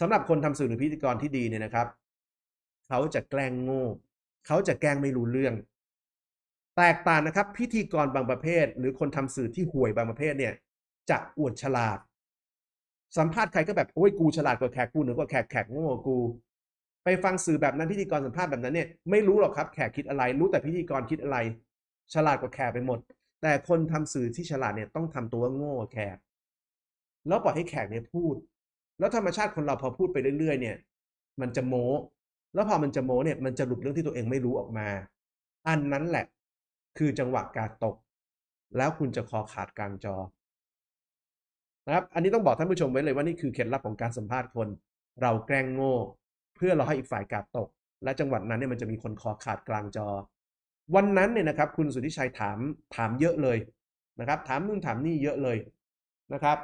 สำหรับคนทำสื่อหรือพิธีกรที่ดีเนี่ยนะครับเขาจะแกล้งโง่เขาจะแกล้งไม่รู้เรื่อง แตกต่างนะครับ พิธีกรบางประเภทหรือคนทำสื่อที่ห่วยบางประเภทเนี่ย จะอวดฉลาด สัมภาษณ์ใครก็แบบโอ้ยกูฉลาดกว่าแขกกูเหนือกว่าแขกแขกโง่กูไปฟังสื่อแบบนั้นพิธีกรสัมภาษณ์แบบนั้นเนี่ยไม่รู้หรอกครับแขกคิดอะไร รู้แต่พิธีกรคิดอะไร ฉลาดกว่าแขกไปหมด แต่คนทำสื่อที่ฉลาดเนี่ยต้องทำตัวโง่แขก แล้วปล่อยให้แขกเนี่ยพูด แล้วธรรมชาติคนเราพอพูดไปเรื่อย ๆ เนี่ย มันจะโม้ แล้วพอมันจะโม้เนี่ยมันจะหลุดเรื่องที่ตัวเองไม่รู้ออกมาอันนั้นแหละคือจังหวะการตก แล้วคุณจะคอขาดกลางจอนะครับ อันนี้ต้องบอกท่านผู้ชมไว้เลยว่านี่คือเคล็ดลับของการสัมภาษณ์คน เราแกล้งโง่เพื่อรอให้อีกฝ่ายกาดตก และจังหวัดนั้นเนี่ยมันจะมีคนคอขาดกลางจอ วันนั้นเนี่ยนะครับ คุณสุทธิชัยถามถามเยอะเลยนะครับ ถามนู่นถามนี่เยอะเลยนะครับ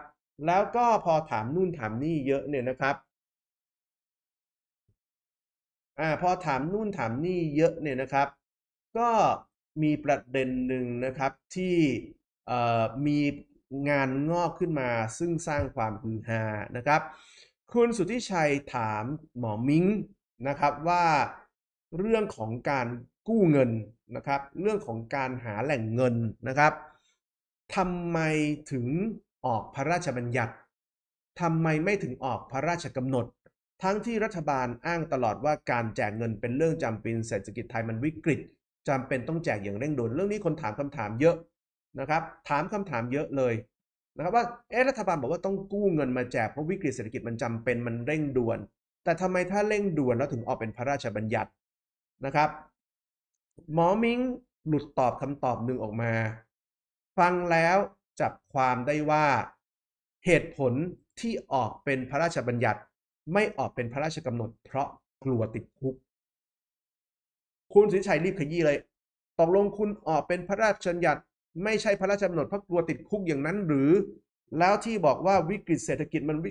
แล้วก็พอถามนู่นถามนี่เยอะเนี่ยนะครับอ่าพอถามนู่นถามนี่เยอะเนี่ยนะครับ ก็มีประเด็นหนึ่งนะครับที่มีงานงอกขึ้นมาซึ่งสร้างความฮือฮานะครับคุณสุทธิชัยถามหมอมิ้งนะครับว่าเรื่องของการกู้เงินนะครับ เรื่องของการหาแหล่งเงินนะครับทำไมถึงออกพระราชบัญญัติทำไมไม่ถึงออกพระราชกำหนด ทั้งที่รัฐบาลอ้างตลอดว่าการแจกเงินเป็นเรื่องจำเป็นเศรษฐกิจไทยมันวิกฤตจำเป็นต้องแจกอย่างเร่งด่วนเรื่องนี้คนถามคำถามเยอะนะครับ ถามคำถามเยอะเลยนะครับว่าเอ๊ะรัฐบาลบอกว่าต้องกู้เงินมาแจกเพราะวิกฤตเศรษฐกิจมันจำเป็นมันเร่งด่วน แต่ทำไมถ้าเร่งด่วนแล้วถึงออกเป็นพระราชบัญญัตินะครับหมอมิงหลุดตอบคำตอบหนึ่งออกมา ฟังแล้วจับความได้ว่าเหตุผลที่ออกเป็นพระราชบัญญัติ ไม่ออกเป็นพระราชกำหนดเพราะกลัวติดคุกคุณสินชัยรีบขยี้เลย ตกลงคุณออกเป็นพระราชบัญญัติไม่ใช่พระราชกำหนดเพราะกลัวติดคุกอย่างนั้นหรือแล้วที่บอกว่าวิกฤต เศรษฐกิจมันวิ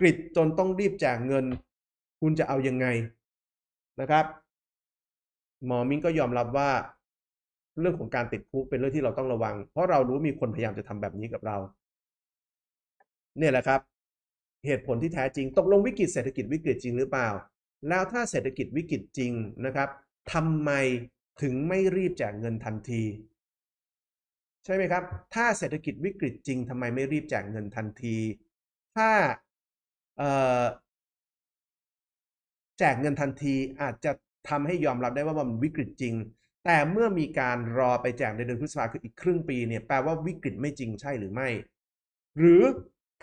กฤตจนต้องรีบแจกเงิน คุณจะเอายังไงนะครับ หมอมิ้งก็ยอมรับว่าเรื่องของการติดคุกเป็นเรื่องที่เราต้องระวัง เพราะเรารู้มีคนพยายามจะทำแบบนี้กับเรา เนี่ยแหละครับ เหตุผลที่แท้จริงตกลงวิกฤตเศรษฐกิจวิกฤตจริงหรือเปล่า แล้วถ้าเศรษฐกิจวิกฤตจริงนะครับ ทำไมถึงไม่รีบแจกเงินทันทีใช่ไหมครับ ถ้าเศรษฐกิจวิกฤตจริงทำไมไม่รีบแจกเงินทันที ถ้าแจกเงินทันทีอาจจะทำให้ยอมรับได้ว่ามันวิกฤตจริง แต่เมื่อมีการรอไปแจกในเดือนพฤษภาคืออีกครึ่งปีเนี่ยแปลว่าวิกฤตไม่จริงใช่หรือไม่ หรือ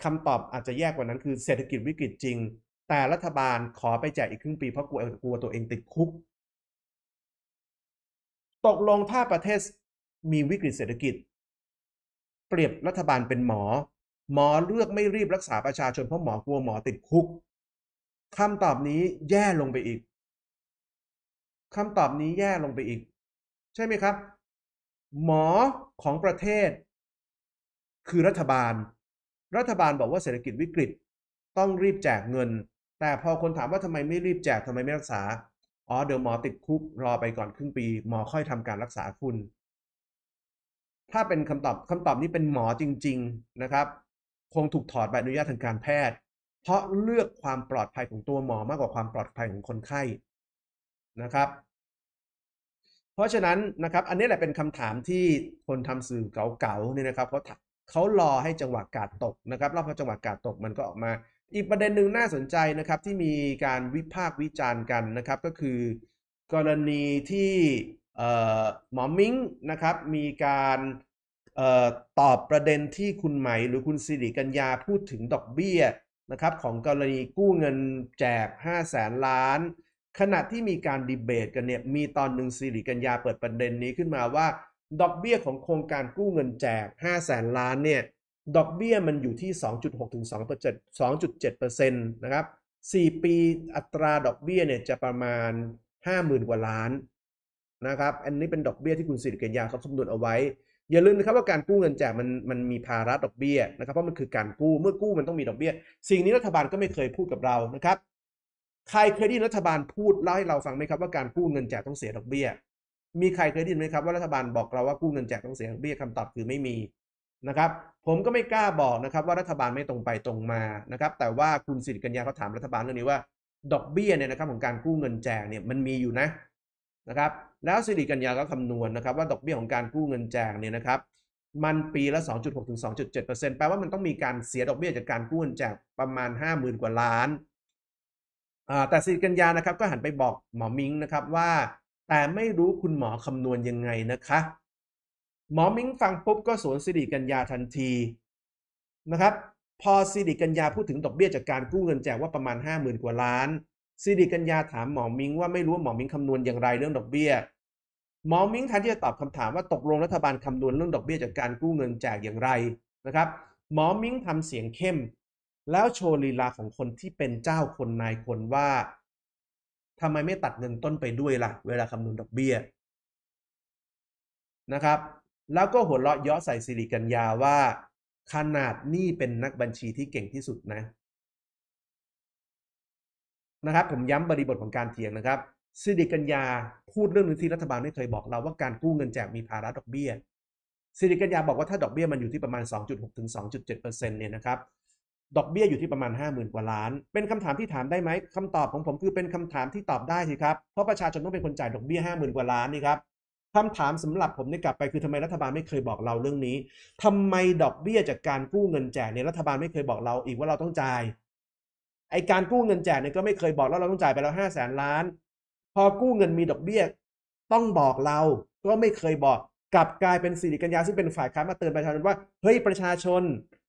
คำตอบอาจจะแยกกว่านั้นคือ เศรษฐกิจวิกฤตจริง แต่รัฐบาลขอไปแจกอีกครึ่งปีเพราะกลัวกลัวตัวเองติดคุก ตกลงถ้าประเทศมีวิกฤตเศรษฐกิจเปรียบรัฐบาลเป็นหมอ หมอเลือกไม่รีบรักษาประชาชนเพราะหมอกลัวหมอติดคุกคำตอบนี้แย่ลงไปอีกคำตอบนี้แย่ลงไปอีก ใช่ไหมครับ หมอของประเทศ คือรัฐบาล รัฐบาลบอกว่าเศรษฐกิจวิกฤตต้องรีบแจกเงิน แต่พอคนถามว่าทำไมไม่รีบแจกทำไมไม่รักษาอ๋อเดี๋ยวหมอติดคุก รอไปก่อนครึ่งปี หมอค่อยทำการรักษาคุณถ้าเป็นคำตอบคำตอบนี้เป็นหมอจริงๆนะครับ คงถูกถอดใบอนุญาตทางการแพทย์ เพราะเลือกความปลอดภัยของตัวหมอมากกว่าความปลอดภัยของคนไข้นะครับ เพราะฉะนั้นนะครับ อันนี้แหละเป็นคำถามที่คนทำสื่อเก่าๆนี่นะครับเขาเขารอให้จังหวะกาดตกนะครับแล้วพอจังหวะกาดตกมันก็ออกมา อีกประเด็นหนึ่งน่าสนใจนะครับ ที่มีการวิพากษ์วิจารณ์กันนะครับ ก็คือ กรณีที่หมอมิงนะครับมีการตอบประเด็นที่คุณไหมหรือคุณสิริกัญญาพูดถึงดอกเบี้ยนะครับของกรณีกู้เงินแจก 5 0 0แสนล้าน ขณะที่มีการดีเบตกันเนี่ยมีตอนหนึ่งสิริกัญญาเปิดประเด็นนี้ขึ้นมาว่า ดอกเบี้ยของโครงการกู้เงินแจก5 0 0แสนล้านเนี่ยดอกเบี้ยมันอยู่ที่2.6ถึง2.7%นะครับ4ปีอัตราดอกเบี้ยเนี่ยจะประมาณ 50,000กว่าล้านนะครับอันนี้เป็นดอกเบี้ยที่คุณสิริกัญญาเขาคำนวณเอาไว้อย่าลืมนะครับว่าการกู้เงินแจกมันมันมีภาระดอกเบี้ยนะครับเพราะมันคือการกู้เมื่อกู้มันต้องมีดอกเบี้ยสิ่งนี้รัฐบาลก็ไม่เคยพูดกับเรานะครับ ใครเคยได้รัฐบาลพูดเล่าให้เราฟังไหมครับว่าการกู้เงินแจกต้องเสียดอกเบี้ยมีใครเคยได้ยินไหมครับว่ารัฐบาลบอกเราว่ากู้เงินแจกต้องเสียดอกเบี้ยคำตอบคือไม่มีนะครับ ผมก็ไม่กล้าบอกนะครับว่ารัฐบาลไม่ตรงไปตรงมานะครับ แต่ว่าคุณสิริกัญญาเขาถามรัฐบาลเรื่องนี้ว่า ดอกเบี้ยเนี่ยนะครับ ของการกู้เงินแจกเนี่ยมันมีอยู่นะนะครับแล้วสิริกัญญาก็คำนวณนะครับ ว่าดอกเบี้ยของการกู้เงินแจกเนี่ยนะครับมันปีละ 2.6ถึง2.7%แปลว่ามันต้องมีการเสียดอกเบี้ยจากการกู้เงินแจกประมาณ 50,000กว่าล้านแต่สิริกัญญานะครับก็หันไปบอกหมอมิงนะครับว่า แต่ไม่รู้คุณหมอคำนวณยังไงนะคะหมอมิงฟังปุ๊บก็สวนสิริกัญญาทันทีนะครับพอสิริกัญญาพูดถึงดอกเบี้ยจากการกู้เงินแจกว่าประมาณ 50,000กว่าล้านสิริกัญญาถามหมอมิงว่า ไม่รู้ว่าหมอมิงคำนวณอย่างไรเรื่องดอกเบี้ยหมอมิงแทนที่จะตอบคำถามว่าตกลงรัฐบาลคำนวณเรื่องดอกเบี้ยจากการกู้เงินแจกอย่างไรนะครับ หมอมิงทำเสียงเข้ม แล้วโชว์ลีลาของคนที่เป็นเจ้าคนนายคนว่า ทำไมไม่ตัดเงินต้นไปด้วยละ่ะ เวลาคำนวณดอกเบี้ยนะครับ แล้วก็หัวเราะเยาะใส่สิริกัญญาว่า ขนาดนี่เป็นนักบัญชีที่เก่งที่สุดนะนะครับผมย้ำบริบทของการเถียงนะครับสิริกัญญาพูดเรื่องนึงที่รัฐบาลไม่เคยบอกเราว่าการกู้เงินแจกมีภาระดอกเบี้ย สิริกัญญาบอกว่าถ้าดอกเบี้ยมันอยู่ที่ประมาณ 2.6ถึง2.7เปอร์เซ็นต์เนี่ยนะครับดอกเบี้ยอยู่ที่ประมาณ 50,000 กว่าล้าน เป็นคำถามที่ถามได้ไหมคำตอบของผมคือเป็นคำถามที่ตอบได้สิครับเพราะประชาชนต้องเป็นคนจ่ายดอกเบี้ย50,000กว่าล้านนี่ครับคำถามสำหรับผมนี่กลับไปคือทำไมรัฐบาลไม่เคยบอกเราเรื่องนี้ ทำไมดอกเบี้ยจากการกู้เงินแจกเนี่ยรัฐบาลไม่เคยบอกเราอีกว่าเราต้องจ่ายไอการกู้เงินแจกเนี่ยก็ไม่เคยบอก แล้วเราต้องจ่ายไปแล้วห้าแสนล้าน พอกู้เงินมีดอกเบี้ยต้องบอกเราก็ไม่เคยบอกกลับกลายเป็นสิริกัญญาซึ่งเป็นฝ่ายค้านมาเตือนประชาชนว่าเฮ้ยประชาชน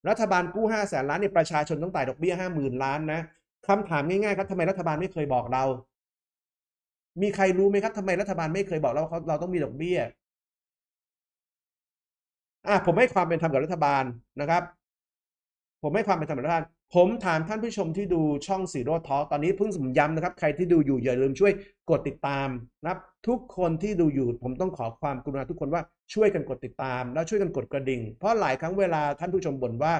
รัฐบาลกู้ห้าแสนล้านเนี่ยประชาชนต้องจ่ายดอกเบี้ยห้าหมื่นล้านนะคำถามง่ายๆครับทำไมรัฐบาลไม่เคยบอกเรา มีใครรู้ไหมครับทำไมรัฐบาลไม่เคยบอกเราเขาเราต้องมีดอกเบี้ยอ่ะผมให้ความเป็นธรรมกับรัฐบาลนะครับ ผมให้ความเป็นธรรมกับรัฐบาลผมถามท่านผู้ชมที่ดูช่องสีโรทอตอนนี้เพิ่งสมย้ำนะครับ ใครที่ดูอยู่อย่าลืมช่วยกดติดตามนะครับ ทุกคนที่ดูอยู่ผมต้องขอความกรุณาทุกคนว่าช่วยกันกดติดตามแล้วช่วยกันกดกระดิ่ง เพราะหลายครั้งเวลาท่านผู้ชมบ่นว่า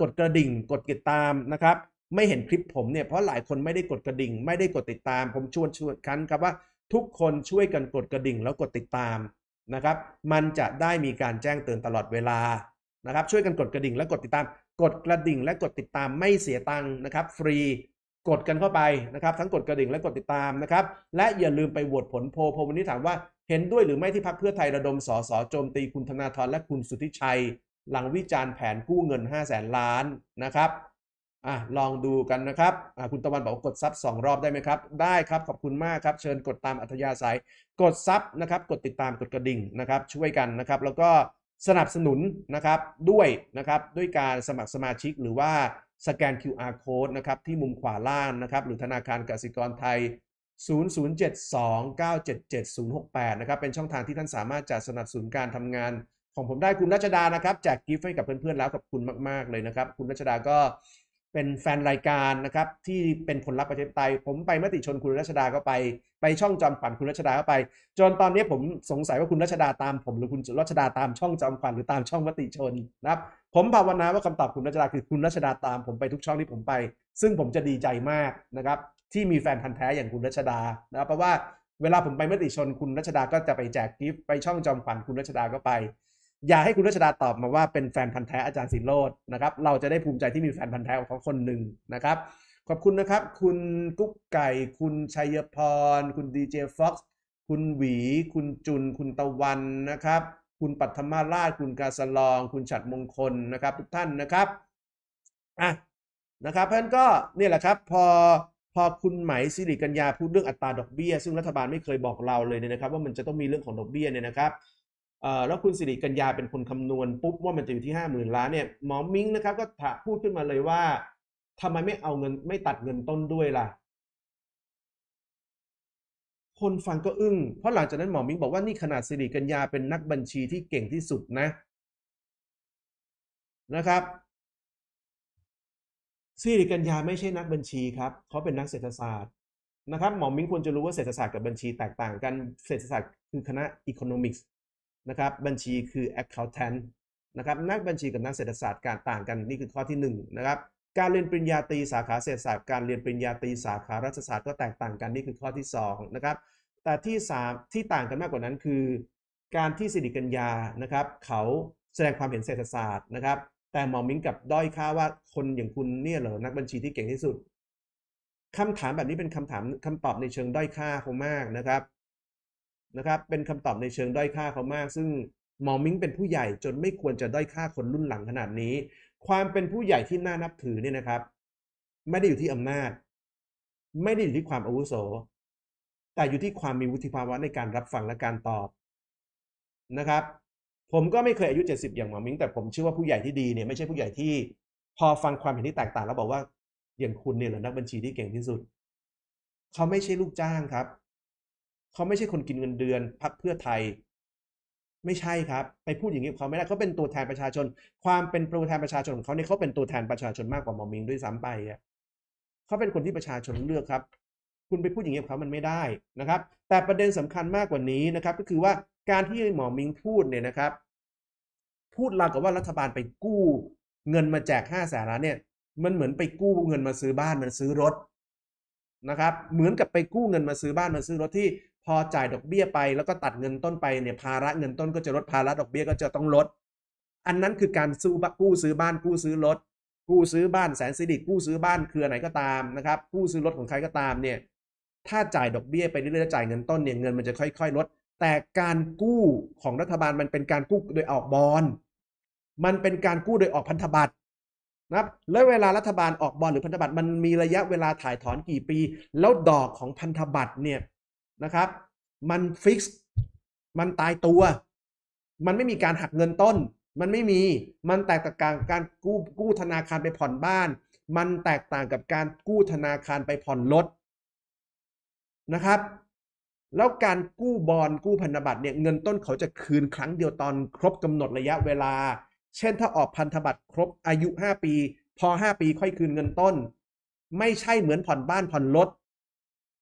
กดกระดิ่ง กดติดตามนะครับ ไม่เห็นคลิปผมเนี่ย เพราะหลายคนไม่ได้กดกระดิ่ง ไม่ได้กดติดตาม ผมชวนชวนคันครับว่าทุกคนช่วยกันกดกระดิ่งแล้วกดติดตามนะครับ มันจะได้มีการแจ้งเตือนตลอดเวลานะครับช่วยกันกดกระดิ่งและกดติดตาม กดกระดิ่งและกดติดตามไม่เสียตังค์นะครับ ฟรี กดกันเข้าไปนะครับ ทั้งกดกระดิ่งและกดติดตามนะครับ และอย่าลืมไปโหวตผลโพลโพวันนี้ถามว่าเห็นด้วยหรือไม่ที่พักเพื่อไทยระดมสสโจมตีคุณธนาธรและคุณสุทธิชัยหลังวิจารณ์แผนกู้เงิน5 0 0แสนล้านนะครับอ่ะลองดูกันนะครับอ่ะคุณตะวันบอกกดซับสองรอบได้ไหมครับ ได้ครับขอบคุณมากครับ เชิญกดตามอัธยาศัย กดซับนะครับ กดติดตามกดกระดิ่งนะครับช่วยกันนะครับแล้วก็สนับสนุนนะครับด้วยนะครับด้วยการสมัครสมาชิกหรือว่าสแกน QR code นะครับที่มุมขวาล่างนะครับหรือธนาคารกสิกรไทย 0072977068 นะครับเป็นช่องทางที่ท่านสามารถจะสนับสนุนการทำงาน ของผมได้คุณรัชดานะครับแจกกิฟต์ให้กับเพื่อนๆแล้วขอบคุณมากๆเลยนะครับ คุณรัชดาก็เป็นแฟนรายการนะครับที่เป็นผลลัพธ์ประชาธิปไตยผมไปมติชนคุณรัชดาก็ไป ไปช่องจอมขวัญคุณรัชดาก็ไป จนตอนนี้ผมสงสัยว่าคุณรัชดาตามผมหรือคุณรัชดาตามช่องจอมขวัญหรือตามช่องมติชนนะครับผมภาวนาว่าคำตอบคุณรัชดาคือคุณรัชดาตาม ผมไปทุกช่องที่ผมไป ซึ่งผมจะดีใจมากนะครับที่มีแฟนพันธ์แท้อย่างคุณรัชดานะครับเพราะว่า เวลาผมไปมติชนคุณรัชดาก็จะไปแจกกิฟต์ไปช่องจอมขวัญคุณรัชดาก็ไปอย่าให้คุณรัชดาตอบมาว่าเป็นแฟนพันธ์แท้อาจารย์สินโรดนะครับ เราจะได้ภูมิใจที่มีแฟนพันธ์แท้ของเขาคนหนึ่งนะครับ ขอบคุณนะครับ คุณกุ๊กไก่ คุณชัยพร คุณดีเจฟ็อกซ์คุณหวี คุณจุน คุณตะวันนะครับ คุณปัทมาราช คุณกาสลอง คุณฉัดมงคลนะครับ ทุกท่านนะครับอ่ะนะครับเพื่อนนก็เนี่ยแหละครับ พอพอคุณไหมสิริกัญญาพูดเรื่องอัตราดอกเบี้ยซึ่งรัฐบาลไม่เคยบอกเราเลยเนี่ยนะครับ ว่ามันจะต้องมีเรื่องของดอกเบี้ยเนี่ยนะครับแล้วคุณ สิริกัญญาเป็นคนคำนวณปุ๊บว่ามันจะอยู่ที่ 5 0,000ล้านเนี่ยหมอมิ้งนะครับก็ถพูดขึ้นมาเลยว่าทำไมไม่เอาเงินไม่ตัดเงินต้นด้วยล่ะ คนฟังก็อึง้งเพราะหลังจากนั้นหมอมิ้งบอกว่านี่ขนาดสิริกัญญา เป็นนักบัญชีที่เก่งที่สุดนะ นะครับสิริกัญญาไม่ใช่นักบัญชีครับเขาเป็นนักเศรษฐศาสตร์นะครับหมอมิ้งควรจะรู้ว่าเศรษฐศาสตร์กับบัญชีแตกต่างกันเศรษฐศาสตร์คือคณะอีโคโนมิกส์นะครับบัญชีคือ accountant นะครับ นักบัญชีกับนักเศรษฐศาสตร์การต่างกันนี่คือข้อที่1นนะครับการเรียนปริญญาตรีสาขาเศรษฐศาสตร์การเรียนปริญญาตรีสาขารัฐศาสตร์ก็แตกต่างกัน นี่คือข้อที่2นะครับแต่ที่ 3 ที่ต่างกันมากกว่านั้นคือ การที่สิริกัญญานะครับ เขาแสดงความเห็นเศรษฐศาสตร์นะครับ แต่หมอมิ้งกับด้อยค่าว่าคนอย่างคุณเนี่ยเหรอนักบัญชีที่เก่งที่สุด คำถามแบบนี้เป็นคำถามคำตอบในเชิงด้อยค่าคงมากนะครับนะครับเป็นคำตอบในเชิงด้อยค่าเขามาก ซึ่งหมอมิ้งเป็นผู้ใหญ่จนไม่ควรจะด้อยค่าคนรุ่นหลังขนาดนี้ ความเป็นผู้ใหญ่ที่น่านับถือเนี่ยนะครับ ไม่ได้อยู่ที่อำนาจ ไม่ได้อยู่ที่ความอาวุโส แต่อยู่ที่ความมีวุฒิภาวะในการรับฟังและการตอบนะครับ ผมก็ไม่เคยอายุ 70 อย่างหมอมิ้งแต่ผมเชื่อว่าผู้ใหญ่ที่ดีเนี่ยไม่ใช่ผู้ใหญ่ที่ พอฟังความเห็นที่แตกต่าง แล้วบอกว่าอย่างคุณเนี่ยเหรอนักบัญชีที่เก่งที่สุดเขาไม่ใช่ลูกจ้างครับเขาไม่ใช่คนกินเงินเดือน พักเพื่อไทย ไม่ใช่ครับ ไปพูดอย่างนี้เขาไม่ได้ เขาเป็นตัวแทนประชาชน ความเป็นตัวแทนประชาชนของเขาเนี่ยเขาเป็นตัวแทนประชาชนมากกว่าหมอมิงด้วยซ้ำไปอ่ะเขาเป็นคนที่ประชาชนเลือกครับ คุณไปพูดอย่างนี้เขามันไม่ได้นะครับ แต่ประเด็นสำคัญมากกว่านี้นะครับ ก็คือว่าการที่หมอมิงพูดเนี่ยนะครับ พูดราวกับว่ารัฐบาลไปกู้ เงินมาแจกห้าแสนล้านเนี่ย มันเหมือนไปกู้เงินมาซื้อบ้านมันซื้อรถนะครับ เหมือนกับไปกู้เงินมาซื้อบ้านมาซื้อรถที่พอจ่ายดอกเบี้ยไปแล้วก็ตัดเงินต้นไปเนี่ยภาระเงินต้นก็จะลด ภาระดอกเบี้ยก็จะต้องลด อันนั้นคือการซื้อกู้ซื้อบ้านกู้ซื้อรถ กู้ซื้อบ้านแสนสิริกู้ซื้อบ้านเครือไหนก็ตามนะครับกู้ซื้อรถของใครก็ตามเนี่ยถ้าจ่ายดอกเบี้ยไปเรื่อยๆจ่ายเงินต้นเนี่ยเงินมันจะค่อย ๆลด แต่การกู้ของรัฐบาลมันเป็นการกู้โดยออกบอลมันเป็นการกู้โดยออกพันธบัตรนะครับและเวลารัฐบาลออกบอลหรือพันธบัตรมันมีระยะเวลาถ่ายถอนกี่ปีแล้วดอกของพันธบัตรเนี่ยนะครับมันฟิกซ์มันตายตัว มันไม่มีการหักเงินต้น มันไม่มี มันแตกต่างการกู้กู้ธนาคารไปผ่อนบ้าน มันแตกต่างกับการกู้ธนาคารไปผ่อนรถนะครับ แล้วการกู้บอลกู้พันธบัตรเนี่ยเงินต้นเขาจะคืนครั้งเดียวตอนครบกำหนดระยะเวลา เช่น ถ้าออกพันธบัตรครบอายุ5ปี พอ5ปีค่อยคืนเงินต้น ไม่ใช่เหมือนผ่อนบ้านผ่อนรถ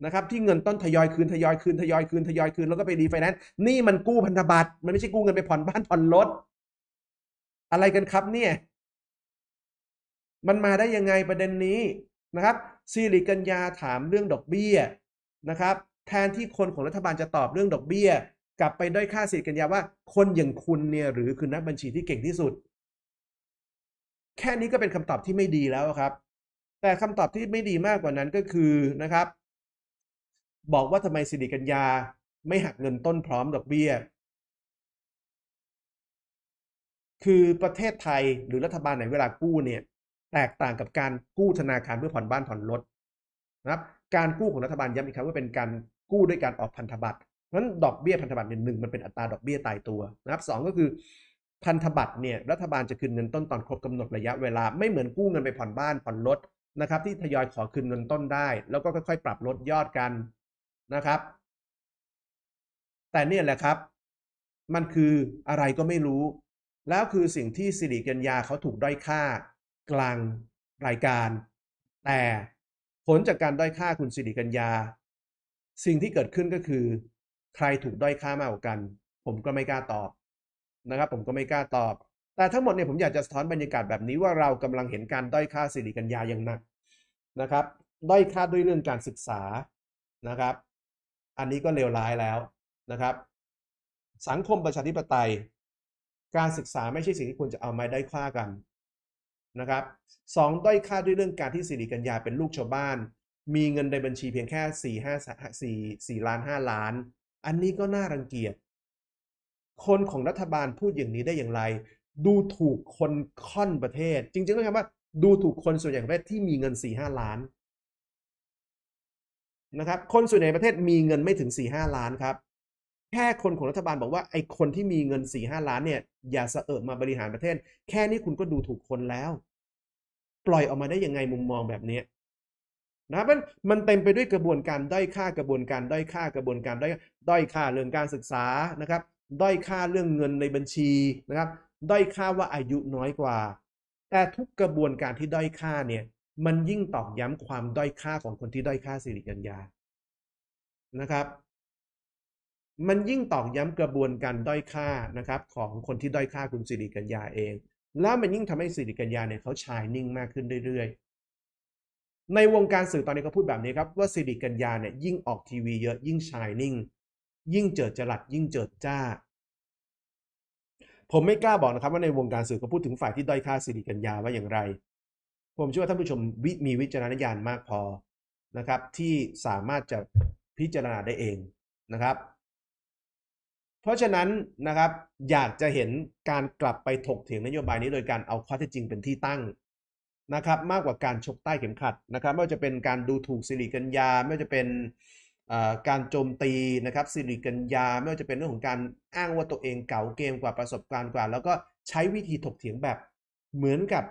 นะครับที่เงินต้นทยอยคืนทยอยคืน ทยอยคืนทยอยคืนแล้วก็ไปรีไฟแนนซ์นี่มันกู้พันธบัตรมันไม่ใช่กู้เงินไปผ่อนบ้านผ่อนรถอะไรกันครับ เนี่ยมันมาได้ยังไงประเด็นนี้นะครับสิริกัญญาถามเรื่องดอกเบี้ยนะครับ แทนที่คนของรัฐบาลจะตอบเรื่องดอกเบี้ย กลับไปด้อยค่าสิริกัญญาว่าคนอย่างคุณเนี่ยหรือ คือนักบัญชีที่เก่งที่สุด แค่นี้ก็เป็นคำตอบที่ไม่ดีแล้วครับ แต่คำตอบที่ไม่ดีมากกว่านั้นก็คือนะครับบอกว่าทำไมสิริกัญญาไม่หักเงินต้นพร้อมดอกเบี้ย คือประเทศไทยหรือรัฐบาลไหนเวลากู้เนี่ย แตกต่างกับการกู้ธนาคารเพื่อผ่อนบ้านผ่อนรถนะครับ การกู้ของรัฐบาลย้ำอีกครั้งว่าเป็นการกู้ด้วยการออกพันธบัตรเพราะฉะนั้นดอกเบี้ยพันธบัตรเนี่ยหนึ่งมันเป็นอัตราดอกเบี้ยตายตัวนะครับสองก็คือพันธบัตรเนี่ยรัฐบาลจะคืนเงินต้นตอนครบกำหนดระยะเวลา ไม่เหมือนกู้เงินไปผ่อนบ้านผ่อนรถนะครับ ที่ทยอยขอคืนเงินต้นได้ แล้วก็ค่อยๆปรับลดยอดกันนะครับ แต่เนี่ยแหละครับ มันคืออะไรก็ไม่รู้ แล้วคือสิ่งที่สิริกัญญาเขาถูกด้อยค่า กลาง รายการ แต่ผลจากการด้อยค่าคุณสิริกัญญาสิ่งที่เกิดขึ้นก็คือ ใครถูกด้อยค่ามากกว่ากัน ผมก็ไม่กล้าตอบนะครับ ผมก็ไม่กล้าตอบ แต่ทั้งหมดเนี่ยผมอยากจะสะท้อนบรรยากาศแบบนี้ว่าเรากำลังเห็นการด้อยค่าสิริกัญญาอย่างหนักนะครับด้อยค่าด้วยเรื่องการศึกษานะครับอันนี้ก็เลวร้ายแล้วนะครับ สังคมประชาธิปไตย การศึกษาไม่ใช่สิ่งที่ควรจะเอามาได้ค่ากันนะครับสองด้อยค่าด้วยเรื่องการที่สิริกัญญาเป็นลูกชาวบ้าน มีเงินในบัญชีเพียงแค่สี่ห้าสี่สี่ล้านห้าล้าน อันนี้ก็น่ารังเกียจ คนของรัฐบาลพูดอย่างนี้ได้อย่างไร ดูถูกคนค่อนประเทศ จริงๆต้องคำว่าดูถูกคนส่วนใหญ่ประเทศที่มีเงินสี่ห้าล้านนะครับคนส่วนใหญ่ประเทศมีเงินไม่ถึง 4 5 ล้านครับ แค่คนของรัฐบาลบอกว่าไอ้คนที่มีเงิน 4 5 ล้านเนี่ย อย่าเสอบมาบริหารประเทศ แค่นี้คุณก็ดูถูกคนแล้ว ปล่อยออกมาได้ยังไงมุมมองแบบนี้นะมันมันเต็มไปด้วยกระบวนการ ด้อยค่ากระบวนการ ด้อยค่ากระบวนการด้อยด้อยค่าเรื่องการศึกษานะครับ ด้อยค่าเรื่องเงินในบัญชีนะครับด้อยค่าว่าอายุน้อยกว่า แต่ทุกกระบวนการที่ด้อยค่าเนี่ยมันยิ่งตอกย้ำความด้อยค่าของคนที่ด้อยค่าสิริกัญญา นะครับ มันยิ่งตอกย้ำกระบวนการด้อยค่านะครับ ของคนที่ด้อยค่า คุณสิริกัญญาเอง แล้วมันยิ่งทำให้สิริกัญญาเนี่ยเขาชายนิ่งมากขึ้นเรื่อยๆ ในวงการสื่อตอนนี้เขาพูดแบบนี้ครับว่าสิริกัญญาเนี่ยยิ่งออกทีวีเยอะยิ่งชายนิ่ง ยิ่งเจิดจรัสยิ่งเจิดจ้า ผมไม่กล้าบอกนะครับ ว่าในวงการสื่อเขาพูดถึงฝ่ายที่ด้อยค่าสิริกัญญาว่าอย่างไรผมเชื่อว่าท่านผู้ชมวิมีวิจารณญาณมากพอนะครับ ที่สามารถจะพิจารณาได้เองนะครับ เพราะฉะนั้นนะครับอยากจะเห็นการกลับไปถกเถียงนโยบายนี้โดยการเอาข้อเท็จจริงเป็นที่ตั้งนะครับ มากกว่าการชกใต้เข็มขัดนะครับไม่ว่าจะเป็นการดูถูกสิริกัญญา ไม่ว่าจะเป็นการโจมตีนะครับสิริกัญญา ไม่ว่าจะเป็นเรื่องของการอ้างว่าตัวเองเก่าเกมกว่าประสบการณ์กว่า แล้วก็ใช้วิธีถกเถียงแบบเหมือนกับ